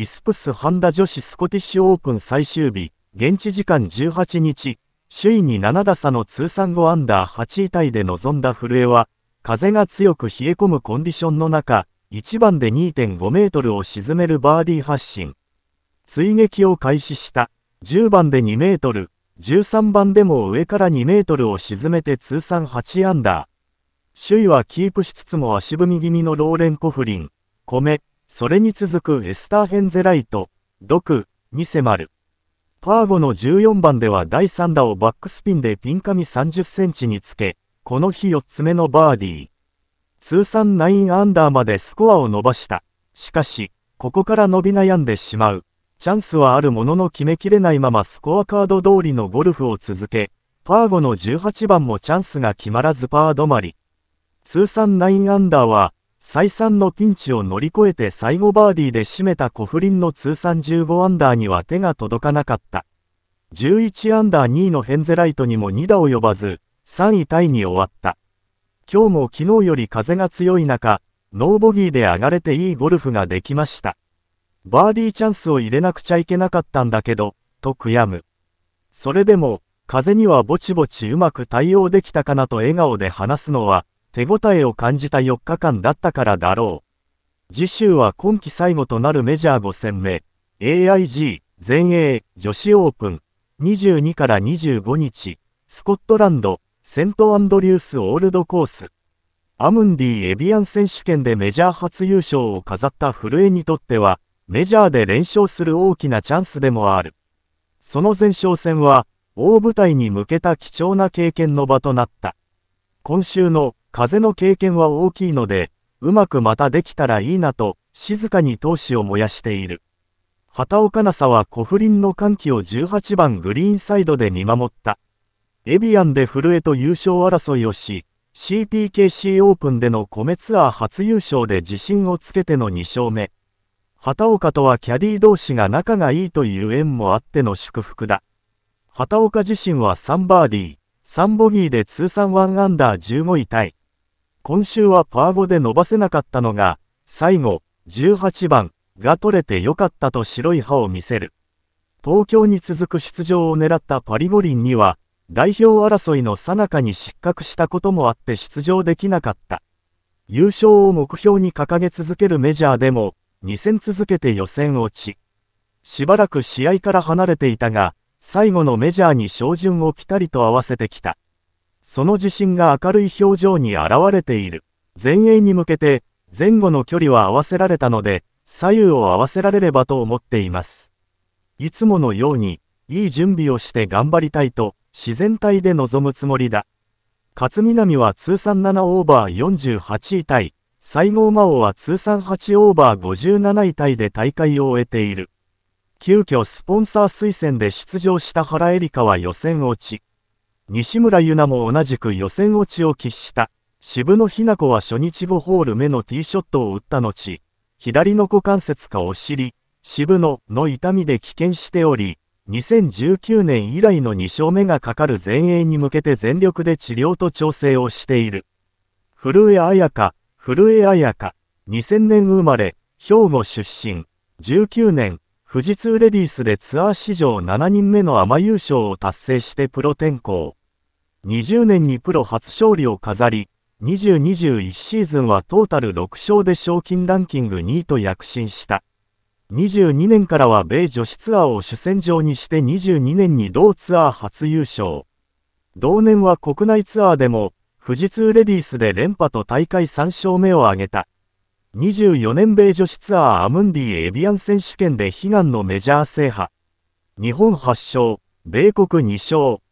イスプスハンダ女子スコティッシュオープン最終日、現地時間18日、首位に7打差の通算5アンダー8位タイで臨んだ古江は、風が強く冷え込むコンディションの中、1番で2.5メートルを沈めるバーディー発進。追撃を開始した。10番で2メートル、13番でも上から2メートルを沈めて通算8アンダー。首位はキープしつつも足踏み気味のローレン・コフリン、米、それに続くエスターヘンゼライト、ドクに迫る。パーゴの14番では第3打をバックスピンでピン紙30センチにつけ、この日4つ目のバーディー。通算9アンダーまでスコアを伸ばした。しかし、ここから伸び悩んでしまう。チャンスはあるものの決めきれないままスコアカード通りのゴルフを続け、パーゴの18番もチャンスが決まらずパー止まり。通算9アンダーは、再三のピンチを乗り越えて最後バーディーで締めたコフリンの通算15アンダーには手が届かなかった。11アンダー2位のヘンゼライトにも2打及ばず、3位タイに終わった。今日も昨日より風が強い中、ノーボギーで上がれていいゴルフができました。バーディーチャンスを入れなくちゃいけなかったんだけど、と悔やむ。それでも、風にはぼちぼちうまく対応できたかなと笑顔で話すのは、手応えを感じた4日間だったからだろう。次週は今季最後となるメジャー5戦目、AIG、全英、女子オープン、22から25日、スコットランド、セントアンドリュースオールドコース。アムンディ・エビアン選手権でメジャー初優勝を飾った古江にとっては、メジャーで連勝する大きなチャンスでもある。その前哨戦は、大舞台に向けた貴重な経験の場となった。今週の風の経験は大きいので、うまくまたできたらいいなと、静かに闘志を燃やしている。畑岡奈紗はコフリンの歓喜を18番グリーンサイドで見守った。エビアンで古江と優勝争いをし、CPKC オープンでの米ツアー初優勝で自信をつけての2勝目。畑岡とはキャディ同士が仲がいいという縁もあっての祝福だ。畑岡自身は3バーディー、3ボギーで通算1アンダー15位タイ。今週はパー5で伸ばせなかったのが、最後、18番が取れてよかったと白い歯を見せる。東京に続く出場を狙ったパリ五輪には、代表争いの最中に失格したこともあって出場できなかった。優勝を目標に掲げ続けるメジャーでも、2戦続けて予選落ち。しばらく試合から離れていたが、最後のメジャーに照準をピタリと合わせてきた。その自信が明るい表情に現れている。前衛に向けて、前後の距離は合わせられたので、左右を合わせられればと思っています。いつものように、いい準備をして頑張りたいと、自然体で臨むつもりだ。勝みなみは通算7オーバー48位タイ、西郷真央は通算8オーバー57位タイで大会を終えている。急遽スポンサー推薦で出場した原恵梨香は予選落ち。西村優菜も同じく予選落ちを喫した。渋野日向子は初日5ホール目のティーショットを打った後、左の股関節かお尻、渋野の痛みで危険しており、2019年以来の2勝目がかかる前衛に向けて全力で治療と調整をしている。古江彩香、古江彩香、2000年生まれ、兵庫出身、19年、富士通レディースでツアー史上7人目のアマ優勝を達成してプロ転向。20年にプロ初勝利を飾り、2021シーズンはトータル6勝で賞金ランキング2位と躍進した。22年からは米女子ツアーを主戦場にして22年に同ツアー初優勝。同年は国内ツアーでも、富士通レディースで連覇と大会3勝目を挙げた。24年米女子ツアーアムンディエビアン選手権で悲願のメジャー制覇。日本8勝、米国2勝、